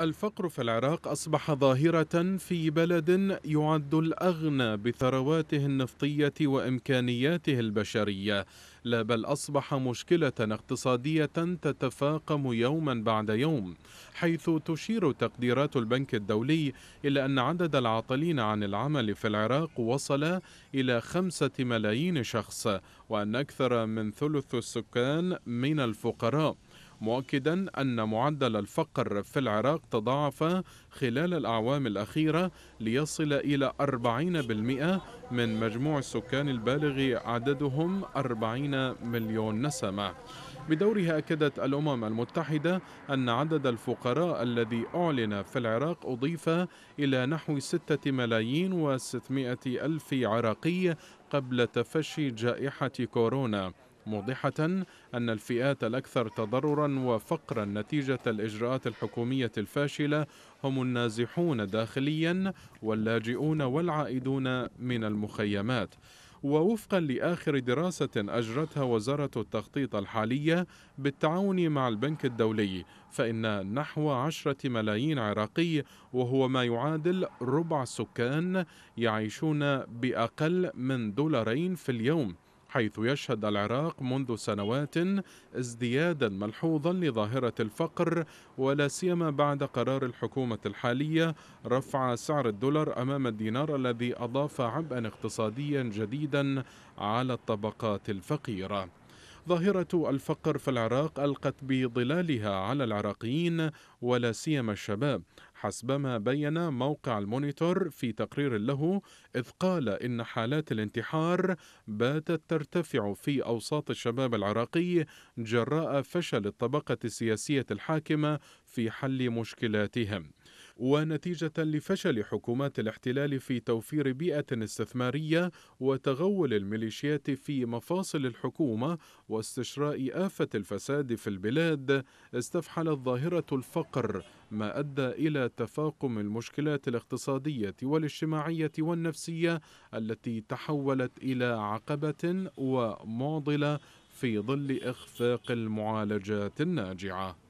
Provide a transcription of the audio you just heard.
الفقر في العراق أصبح ظاهرة في بلد يعد الأغنى بثرواته النفطية وإمكانياته البشرية لا بل أصبح مشكلة اقتصادية تتفاقم يوما بعد يوم حيث تشير تقديرات البنك الدولي إلى أن عدد العاطلين عن العمل في العراق وصل إلى خمسة ملايين شخص وأن أكثر من ثلث السكان من الفقراء مؤكدا أن معدل الفقر في العراق تضاعف خلال الأعوام الأخيرة ليصل إلى 40% من مجموع السكان البالغ عددهم 40 مليون نسمة بدورها أكدت الأمم المتحدة أن عدد الفقراء الذي أعلن في العراق أضيف إلى نحو 6 ملايين و600 ألف عراقي قبل تفشي جائحة كورونا موضحة أن الفئات الأكثر تضررا وفقرا نتيجة الإجراءات الحكومية الفاشلة هم النازحون داخليا واللاجئون والعائدون من المخيمات ووفقا لاخر دراسه اجرتها وزاره التخطيط الحاليه بالتعاون مع البنك الدولي فان نحو عشره ملايين عراقي وهو ما يعادل ربع السكان يعيشون باقل من دولارين في اليوم حيث يشهد العراق منذ سنوات ازديادا ملحوظا لظاهرة الفقر ولا سيما بعد قرار الحكومة الحالية رفع سعر الدولار أمام الدينار الذي أضاف عبئا اقتصاديا جديدا على الطبقات الفقيرة ظاهرة الفقر في العراق ألقت بظلالها على العراقيين ولا سيما الشباب حسب ما بين موقع المونيتور في تقرير له إذ قال إن حالات الانتحار باتت ترتفع في أوساط الشباب العراقي جراء فشل الطبقة السياسية الحاكمة في حل مشكلاتهم ونتيجة لفشل حكومات الاحتلال في توفير بيئة استثمارية وتغول الميليشيات في مفاصل الحكومة واستشراء آفة الفساد في البلاد استفحلت ظاهرة الفقر ما أدى إلى تفاقم المشكلات الاقتصادية والاجتماعية والنفسية التي تحولت إلى عقبة ومعضلة في ظل إخفاق المعالجات الناجعة